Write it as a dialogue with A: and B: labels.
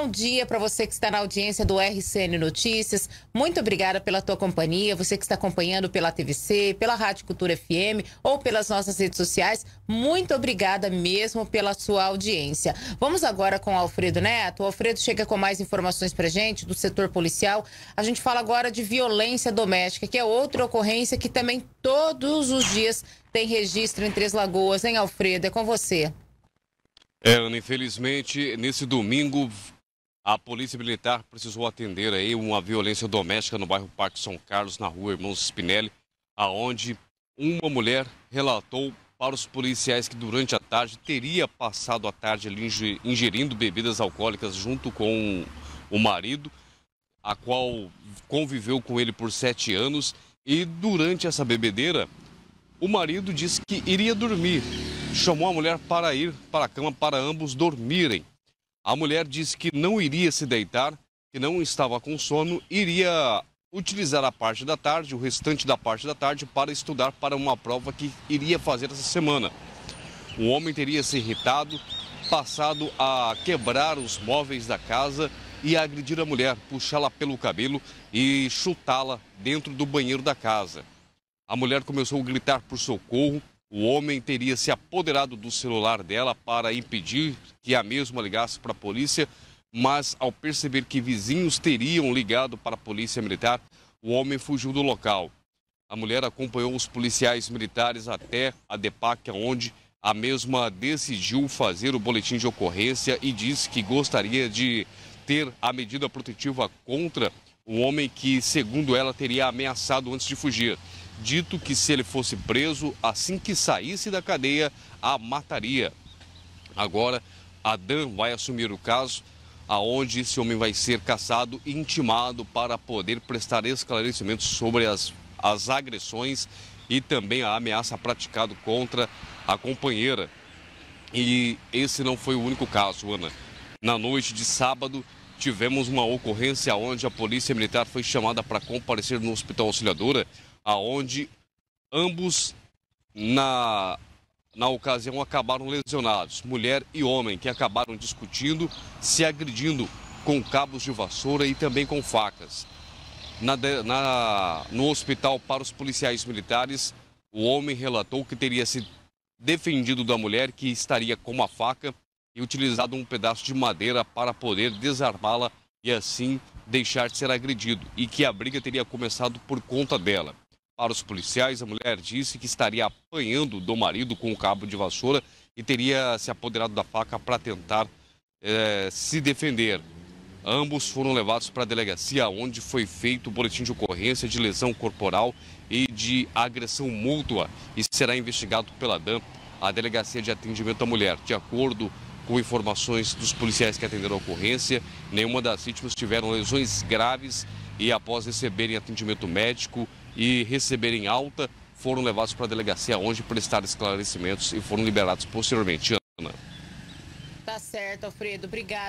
A: Bom dia para você que está na audiência do RCN Notícias. Muito obrigada pela tua companhia, você que está acompanhando pela TVC, pela Rádio Cultura FM ou pelas nossas redes sociais. Muito obrigada mesmo pela sua audiência. Vamos agora com o Alfredo Neto. O Alfredo chega com mais informações para gente do setor policial. A gente fala agora de violência doméstica, que é outra ocorrência que também todos os dias tem registro em Três Lagoas. Hein, Alfredo? É com você.
B: É, Ana, infelizmente, nesse domingo a Polícia Militar precisou atender aí uma violência doméstica no bairro Parque São Carlos, na rua Irmãos Spinelli, aonde uma mulher relatou para os policiais que durante a tarde teria passado a tarde ali ingerindo bebidas alcoólicas junto com o marido, a qual conviveu com ele por sete anos. E durante essa bebedeira, o marido disse que iria dormir. Chamou a mulher para ir para a cama para ambos dormirem. A mulher disse que não iria se deitar, que não estava com sono, iria utilizar a parte da tarde, o restante da parte da tarde, para estudar para uma prova que iria fazer essa semana. O homem teria se irritado, passado a quebrar os móveis da casa e a agredir a mulher, puxá-la pelo cabelo e chutá-la dentro do banheiro da casa. A mulher começou a gritar por socorro, o homem teria se apoderado do celular dela para impedir que a mesma ligasse para a polícia, mas ao perceber que vizinhos teriam ligado para a polícia militar, o homem fugiu do local. A mulher acompanhou os policiais militares até a DEPAC, onde a mesma decidiu fazer o boletim de ocorrência e disse que gostaria de ter a medida protetiva contra o homem que, segundo ela, teria ameaçado antes de fugir dito que se ele fosse preso, assim que saísse da cadeia, a mataria. Agora, Adam vai assumir o caso, aonde esse homem vai ser caçado e intimado para poder prestar esclarecimentos sobre as, as agressões e também a ameaça praticada contra a companheira. E esse não foi o único caso, Ana. Na noite de sábado, tivemos uma ocorrência onde a polícia militar foi chamada para comparecer no Hospital Auxiliadora, aonde ambos na na ocasião acabaram lesionados, mulher e homem, que acabaram discutindo, se agredindo com cabos de vassoura e também com facas. Na, na, no hospital para os policiais militares, o homem relatou que teria se defendido da mulher que estaria com uma faca e utilizado um pedaço de madeira para poder desarmá-la e assim deixar de ser agredido, e que a briga teria começado por conta dela. Para os policiais, a mulher disse que estaria apanhando do marido com o cabo de vassoura e teria se apoderado da faca para tentar eh, se defender. Ambos foram levados para a delegacia, onde foi feito o boletim de ocorrência de lesão corporal e de agressão mútua e será investigado pela DAM, a Delegacia de Atendimento à Mulher. De acordo com informações dos policiais que atenderam a ocorrência. Nenhuma das vítimas tiveram lesões graves e, após receberem atendimento médico e receberem alta, foram levados para a delegacia, onde prestaram esclarecimentos e foram liberados posteriormente. Ana.
A: Tá certo, Alfredo. Obrigado.